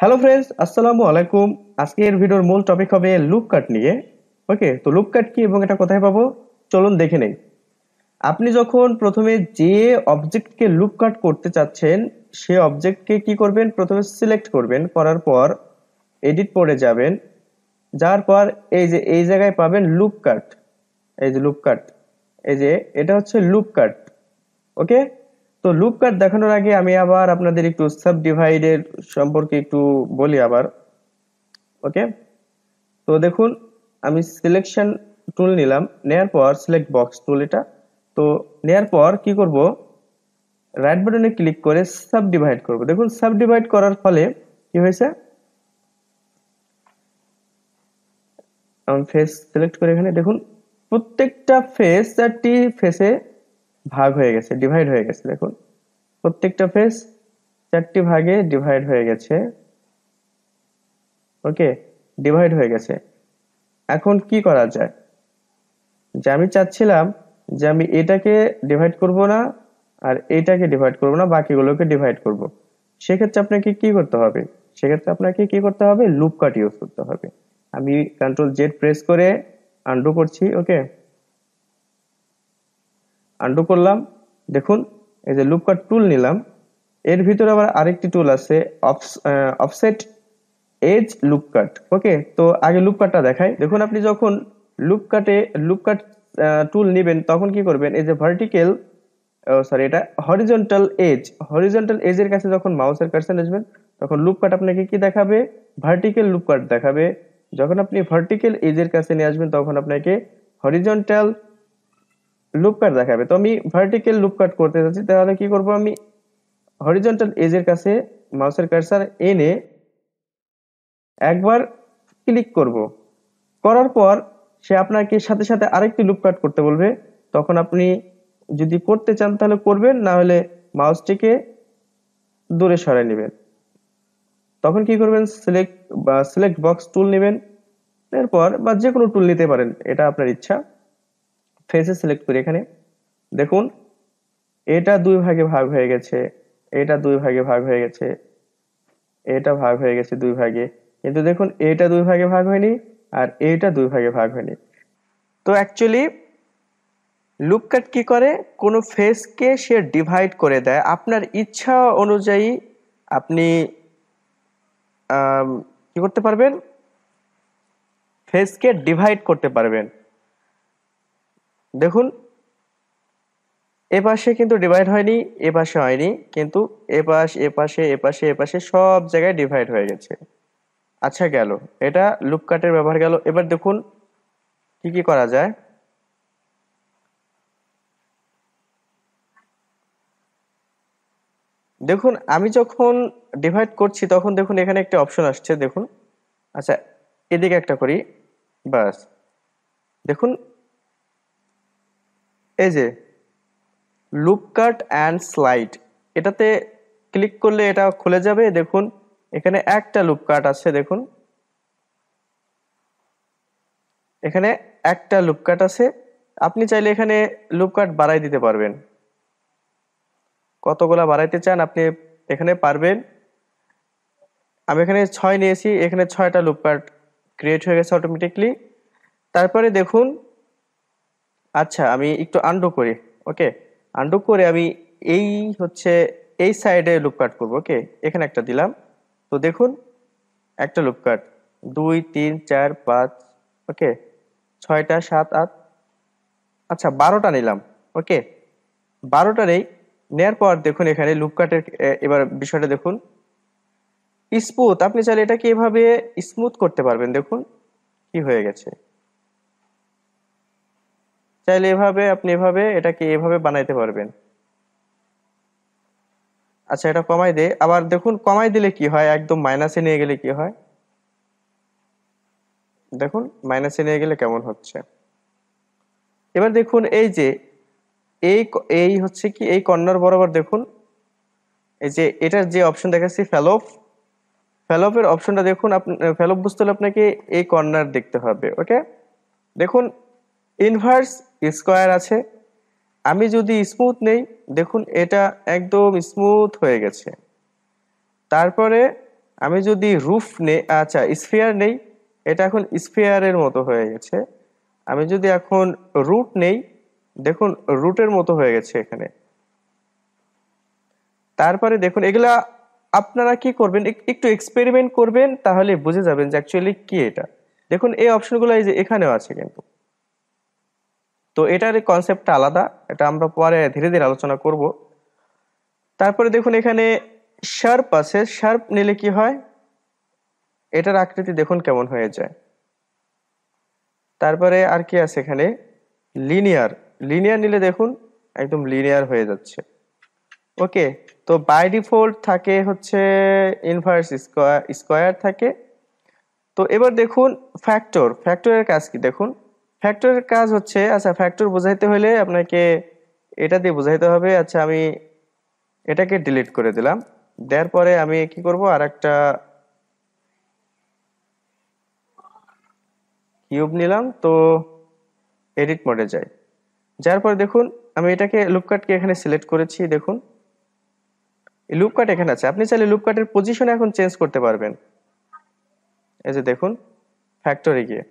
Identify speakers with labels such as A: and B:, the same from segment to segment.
A: hello friends আসসালামু আলাইকুম আজকের ভিডিওর মূল টপিক হবে লুপ কাট নিয়ে ওকে তো লুপ কাট কি এবং এটা কোথায় পাবো চলুন দেখে নেই আপনি যখন প্রথমে যে অবজেক্টকে লুপ কাট করতে চাচ্ছেন সে অবজেক্টকে কি করবেন প্রথমে সিলেক্ট করবেন করার পর এডিট পরে যাবেন যার পর এই যে এই জায়গায় পাবেন লুপ কাট এই যে লুপ কাট এই যে এটা হচ্ছে লুপ কাট ওকে তো লুপ কাট দেখানোর আগে আমি আবার আপনাদের একটু সাব ডিভাইডের সম্পর্কে একটু বলি আবার ওকে তো দেখুন আমি সিলেকশন টুল নিলাম নেয়ার পর সিলেক্ট বক্স টুল এটা তো নেয়ার পর কি করব রাইট বাটনে ক্লিক করে সাব ডিভাইড করব দেখুন সাব ডিভাইড করার ফলে কি হয়েছে ফেস সিলেক্ট করে এখানে দেখুন প্রত্যেকটা ফেস চারটি ফেসে ভাগ হয়ে গেছে ডিভাইড হয়ে গেছে দেখুন প্রত্যেকটা ফেজ চারটি ভাগে ডিভাইড হয়ে গেছে ওকে ডিভাইড হয়ে গেছে এখন কি করা যায় যে আমি চাচ্ছিলাম যে আমি এটাকে ডিভাইড করব না আর এটাকে ডিভাইড করব না বাকিগুলোকে ডিভাইড করব সেক্ষেত্রে আপনাকে কি করতে হবে সেক্ষেত্রে আপনাকে কি করতে হবে লুপ কাট ইউজ করতে হবে আমি কন্ট্রোল জেড প্রেস করে আন্ডু করছি ওকে আন্ডু করলাম দেখুন এই যে লুপকাট টুল নিলাম এর ভিতরে আবার আরেকটি টুল আছে অফসেট এজ লুপকাট ওকে তো আগে লুপকাটটা দেখাই দেখুন আপনি যখন লুপকাটে লুপকাট টুল নেবেন তখন কি করবেন এই যে ভার্টিক্যাল সরি এটা হরিজন্টাল এজ হরিজন্টাল এজের কাছে যখন মাউসের কাছে আসবেন তখন লুপকাট আপনাকে কি দেখাবে ভার্টিক্যাল লুপকাট দেখাবে যখন আপনি ভার্টিক্যাল এজের কাছে নিয়ে আসবেন তখন আপনাকে হরিজন্টাল লুপ কাট দেখাবে তো আমি ভার্টিক্যাল লুপ কাট করতে চাচ্ছি তাহলে কি করব আমি হরিজন্টাল এজের কাছে মাউসের কার্সার এনে একবার ক্লিক করব করার পর সে আপনাকে সাথে সাথে আরেকটি লুপ কাট করতে বলবে তখন আপনি যদি করতে চান তাহলে করবেন না হলে মাউসটিকে দূরে সরাই নেবেন তখন কি করবেন সিলেক্ট বা সিলেক্ট বক্স টুল নেবেন এরপর বা যে কোনো টুল নিতে পারেন এটা আপনার ইচ্ছা ফেসে সিলেক্ট করি এখানে দেখুন এটা দুই ভাগে ভাগ হয়ে গেছে এটা দুই ভাগে ভাগ হয়ে গেছে এটা ভাগ হয়ে গেছে দুই ভাগে কিন্তু দেখুন এটা দুই ভাগে ভাগ হয়নি আর এটা দুই ভাগে ভাগ হয়নি তো অ্যাকচুয়ালি লুক কাট কি করে কোনো ফেসকে সে ডিভাইড করে দেয় আপনার ইচ্ছা অনুযায়ী আপনি কি করতে পারবেন ফেসকে ডিভাইড করতে পারবেন দেখুন এ পাশে কিন্তু ডিভাইড হয়নি এ পাশে হয়নি কিন্তু এ পাশ এ পাশে এ পাশে এ পাশে সব জায়গায় ডিভাইড হয়ে গেছে আচ্ছা গেল এটা লুপ কাটের ব্যবহার গেল এবার দেখুন কি কি করা যায় দেখুন আমি যখন ডিভাইড করছি তখন দেখুন এখানে একটা অপশন আসছে দেখুন আচ্ছা এদিকে একটা করি বাস দেখুন এই যে লুপ কাট অ্যান্ড স্লাইড এটাতে ক্লিক করলে এটা খুলে যাবে দেখুন এখানে একটা লুপ কাট আছে দেখুন এখানে একটা লুপ কাট আছে আপনি চাইলে এখানে লুপ কাট বাড়াই দিতে পারবেন কতগুলা বাড়াইতে চান আপনি এখানে পারবেন আমি এখানে ছয় নিয়েছি এখানে ছয়টা লুপ কাট ক্রিয়েট হয়ে গেছে অটোমেটিকলি তারপরে দেখুন আচ্ছা আমি একটু আন্ডু করি ওকে আন্ডু করে আমি এই হচ্ছে এই সাইডে লুপ কাট করবো ওকে এখানে একটা দিলাম তো দেখুন একটা লুপ কাট দুই তিন চার পাঁচ ওকে ছয়টা সাত আট আচ্ছা বারোটা নিলাম ওকে বারোটা নেই নেয়ার পর দেখুন এখানে লুপ কাটের এবার বিষয়টা দেখুন স্মুথ আপনি চাইলে এটাকে এভাবে স্মুথ করতে পারবেন দেখুন কি হয়ে গেছে চাইলে এভাবে আপনি এভাবে এটাকে এভাবে বানাইতে পারবেন আচ্ছা এটা কমাই দে আবার দেখুন কমাই দিলে কি হয় একদম মাইনাসে নিয়ে গেলে কি হয় দেখুন মাইনাসে নিয়ে গেলে কেমন হচ্ছে এবার দেখুন এই যে এই এই হচ্ছে কি এই কর্নার বরাবর দেখুন এই যে এটার যে অপশন দেখাচ্ছি ফেলোপ ফেলোপের অপশনটা দেখুন আপনি ফেলোপ বুঝতে হলে আপনাকে এই কর্নার দেখতে হবে ওকে দেখুন ইনভার্স স্কোয়ার আছে আমি যদি স্মুথ নেই দেখুন এটা একদম স্মুথ হয়ে গেছে তারপরে আমি যদি রুফ নেই আচ্ছা স্ফিয়ার নেই এটা এখন স্ফিয়ারের মতো হয়ে গেছে আমি যদি এখন রুট নেই দেখুন রুটের মতো হয়ে গেছে এখানে তারপরে দেখুন এগুলা আপনারা কি করবেন একটু এক্সপেরিমেন্ট করবেন তাহলে বুঝে যাবেন যে অ্যাকচুয়ালি কি এটা দেখুন এই অপশনগুলো এই যে এখানেও আছে কিন্তু তো এটার কনসেপ্টটা আলাদা এটা আমরা পরে ধীরে ধীরে আলোচনা করব তারপরে দেখুন এখানে শার্প আছে শার্প নিলে কি হয় এটার আকৃতি দেখুন কেমন হয়ে যায় তারপরে আর কি আছে এখানে লিনিয়ার লিনিয়ার নিলে দেখুন একদম লিনিয়ার হয়ে যাচ্ছে ওকে তো বাই ডিফল্ট থাকে হচ্ছে ইনভার্স স্কোয়ার স্কোয়ার থাকে তো এবার দেখুন ফ্যাক্টর ফ্যাক্টরের কাজ কি দেখুন ফ্যাক্টরের কাজ হচ্ছে আচ্ছা ফ্যাক্টর বোঝাইতে হলে আপনাকে এটা দিয়ে বোঝাইতে হবে আচ্ছা আমি এটাকে ডিলিট করে দিলাম দেওয়ার পরে আমি কি করব আর একটা কিউব নিলাম তো এডিট মোডে যাই যার পরে দেখুন আমি এটাকে লুপকাটকে এখানে সিলেক্ট করেছি দেখুন লুপকাট এখানে আছে আপনি চাইলে লুপকাটের পজিশন এখন চেঞ্জ করতে পারবেন এই যে দেখুন ফ্যাক্টরি গিয়ে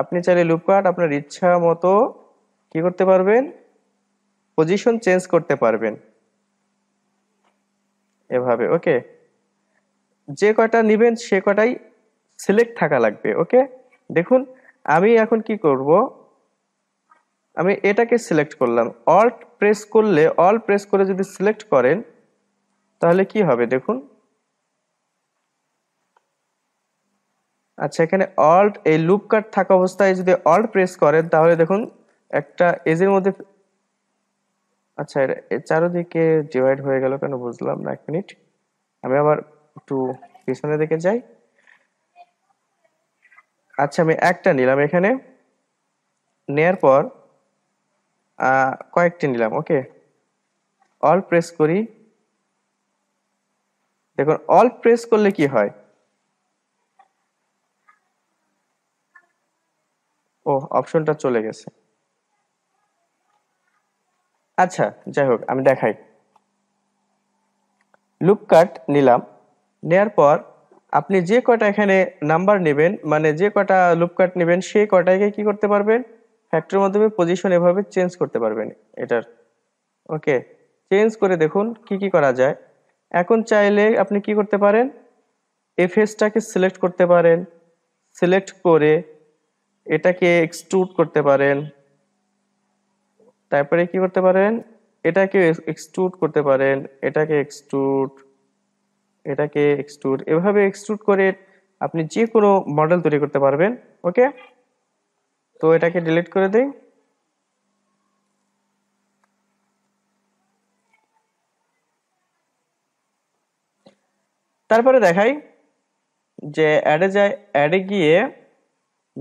A: আপনি চাইলে লুপ আপনার ইচ্ছা মতো কি করতে পারবেন পজিশন চেঞ্জ করতে পারবেন এভাবে ওকে যে কয়টা নেবেন সে কয়টাই সিলেক্ট থাকা লাগবে ওকে দেখুন আমি এখন কি করব আমি এটাকে সিলেক্ট করলাম অল্ট প্রেস করলে অল প্রেস করে যদি সিলেক্ট করেন তাহলে কি হবে দেখুন আচ্ছা এখানে অল্ট এই লুপ কাট থাকা অবস্থায় যদি অল্ট প্রেস করেন তাহলে দেখুন একটা এজের মধ্যে আচ্ছা এটা চারোদিকে ডিভাইড হয়ে গেল কেন বুঝলাম না এক মিনিট আমি আবার একটু পিছনের দিকে যাই আচ্ছা আমি একটা নিলাম এখানে নেয়ার পর কয়েকটি নিলাম ওকে অল প্রেস করি দেখুন অল প্রেস করলে কি হয় ও অপশনটা চলে গেছে আচ্ছা যাই হোক আমি দেখাই লুক কাট নিলাম নেয়ার পর আপনি যে কটা এখানে নাম্বার নেবেন মানে যে কটা লুপ কাট নেবেন সেই কটাকে কি করতে পারবেন ফ্যাক্টরির মাধ্যমে পজিশন এভাবে চেঞ্জ করতে পারবেন এটার ওকে চেঞ্জ করে দেখুন কি কি করা যায় এখন চাইলে আপনি কি করতে পারেন এফএসটাকে সিলেক্ট করতে পারেন সিলেক্ট করে এটাকে এক্সট্রুড করতে পারেন তারপরে কি করতে পারেন এটাকে এক্সট্রুড করতে পারেন এটাকে এক্সট্রুড এটাকে এক্সট্রুড এভাবে এক্সট্রুড করে আপনি যে কোনো মডেল তৈরি করতে পারবেন ওকে তো এটাকে ডিলিট করে দেই তারপরে দেখাই যে অ্যাডে যায় অ্যাডে গিয়ে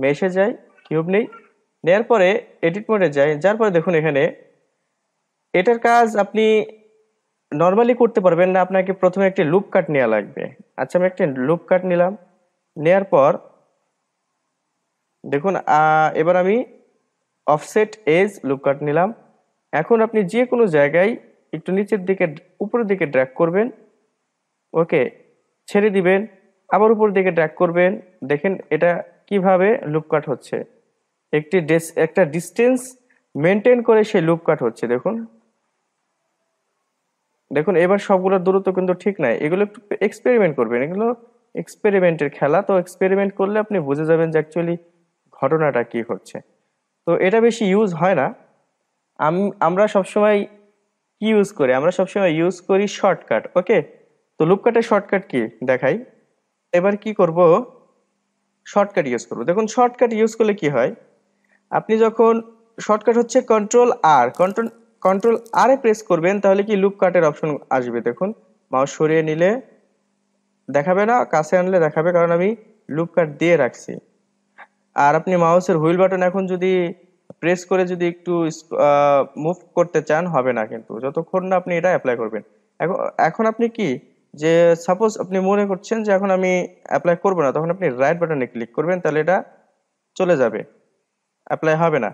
A: মেশে যাই কিউব নেই নেওয়ার পরে এডিট মোডে যাই যার পরে দেখুন এখানে এটার কাজ আপনি নর্মালি করতে পারবেন না আপনাকে প্রথমে একটি লুপ কাট নেওয়া লাগবে আচ্ছা আমি একটি লুপ কাট নিলাম নেয়ার পর দেখুন এবার আমি অফসেট এজ লুপ কাট নিলাম এখন আপনি যে কোনো জায়গায় একটু নিচের দিকে উপরের দিকে ড্র্যাক করবেন ওকে ছেড়ে দিবেন আবার উপরের দিকে ড্র্যাক করবেন দেখেন এটা কিভাবে লুপকাট হচ্ছে একটি একটা ডিস্টেন্স মেনটেন করে সে লুপকাট হচ্ছে দেখুন দেখুন এবার সবগুলোর দূরত্ব কিন্তু ঠিক নাই এগুলো একটু এক্সপেরিমেন্ট করবেন এগুলো এক্সপেরিমেন্টের খেলা তো এক্সপেরিমেন্ট করলে আপনি বুঝে যাবেন যে অ্যাকচুয়ালি ঘটনাটা কি হচ্ছে তো এটা বেশি ইউজ হয় না আমরা সবসময় কি ইউজ করি আমরা সবসময় ইউজ করি শর্টকাট ওকে তো লুপকাটের শর্টকাট কি দেখাই এবার কি করব শর্টকাট ইউজ করব দেখুন শর্টকাট ইউজ করলে কি হয় আপনি যখন শর্টকাট হচ্ছে control R control control R এ প্রেস করবেন তাহলে কি লুপ কাটের অপশন আসবে দেখুন মাউস সরিয়ে নিলে দেখাবে না কাছে আনলে দেখাবে কারণ আমি লুপ কাট দিয়ে রাখছি আর আপনি মাউসের হুইল বাটন এখন যদি প্রেস করে যদি একটু মুভ করতে চান হবে না কিন্তু যতক্ষণ না আপনি এটা অ্যাপ্লাই করবেন এখন এখন আপনি কি যে সাপোজ আপনি মনে করছেন যে এখন আমি অ্যাপ্লাই করব না তখন আপনি রাইট বাটনে ক্লিক করবেন তাহলে এটা চলে যাবে অ্যাপ্লাই হবে না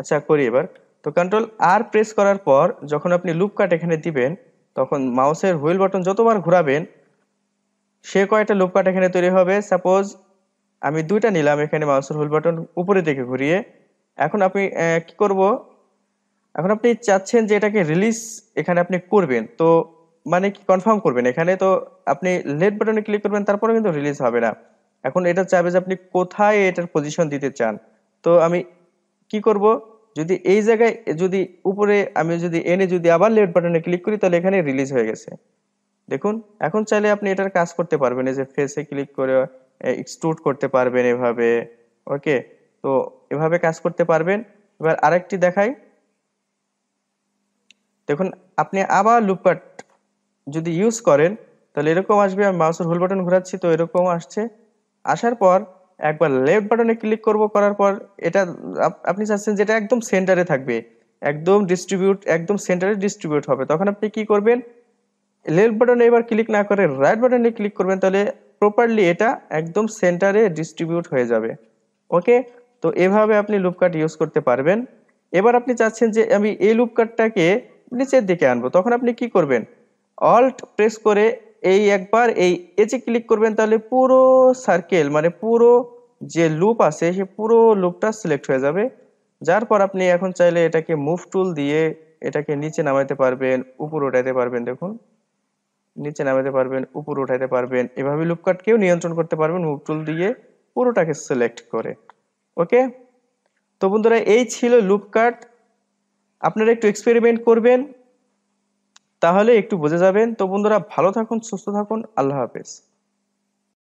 A: আচ্ছা করি এবার তো কন্ট্রোল আর প্রেস করার পর যখন আপনি লুপ কাট এখানে দিবেন তখন মাউসের হুইল বাটন যতবার ঘোরাবেন সে কয়েকটা লুপ কাট এখানে তৈরি হবে সাপোজ আমি দুইটা নিলাম এখানে মাউসের হুইল বাটন উপরে দিকে ঘুরিয়ে এখন আপনি কি করব এখন আপনি চাচ্ছেন যে এটাকে রিলিজ এখানে আপনি করবেন তো মানে কি কনফার্ম করবেন এখানে তো আপনি লেট বাটনে ক্লিক করবেন তারপরে কিন্তু রিলিজ হবে না এখন এটা চাইবে যে আপনি কোথায় এটার পজিশন দিতে চান তো আমি কি করব যদি এই জায়গায় যদি উপরে আমি যদি এনে যদি আবার লেট বাটনে ক্লিক করি তাহলে এখানে রিলিজ হয়ে গেছে দেখুন এখন চাইলে আপনি এটার কাজ করতে পারবেন এই যে ফেসে ক্লিক করে এক্সট্রুট করতে পারবেন এভাবে ওকে তো এভাবে কাজ করতে পারবেন এবার আরেকটি দেখাই দেখুন আপনি আবার লুপকাট যদি ইউজ করেন তাহলে এরকম আসবে আমি মাউসের হোল বাটন ঘোরাচ্ছি তো এরকম আসছে আসার পর একবার লেফট বাটনে ক্লিক করব করার পর এটা আপনি চাচ্ছেন যেটা একদম সেন্টারে থাকবে একদম ডিস্ট্রিবিউট একদম সেন্টারে ডিস্ট্রিবিউট হবে তখন আপনি কি করবেন লেফট বাটনে এবার ক্লিক না করে রাইট বাটনে ক্লিক করবেন তাহলে প্রপারলি এটা একদম সেন্টারে ডিস্ট্রিবিউট হয়ে যাবে ওকে তো এভাবে আপনি লুপকার্ট ইউজ করতে পারবেন এবার আপনি চাচ্ছেন যে আমি এই লুপকার্টটাকে নিচের দিকে আনবো তখন আপনি কি করবেন অল্ট প্রেস করে এই একবার এই এচে ক্লিক করবেন তাহলে পুরো সার্কেল মানে পুরো যে লুপ আছে সে পুরো লুপটা সিলেক্ট হয়ে যাবে যার পর আপনি এখন চাইলে এটাকে মুভ টুল দিয়ে এটাকে নিচে নামাইতে পারবেন উপর উঠাইতে পারবেন দেখুন নিচে নামাতে পারবেন উপর উঠাইতে পারবেন এভাবে লুপকাটকেও নিয়ন্ত্রণ করতে পারবেন মুভ টুল দিয়ে পুরোটাকে সিলেক্ট করে ওকে তো বন্ধুরা এই ছিল লুপকাট আপনারা একটু এক্সপেরিমেন্ট করবেন তাহলে একটু বুঝে যাবেন তো বন্ধুরা ভালো থাকুন সুস্থ থাকুন আল্লাহ হাফেজ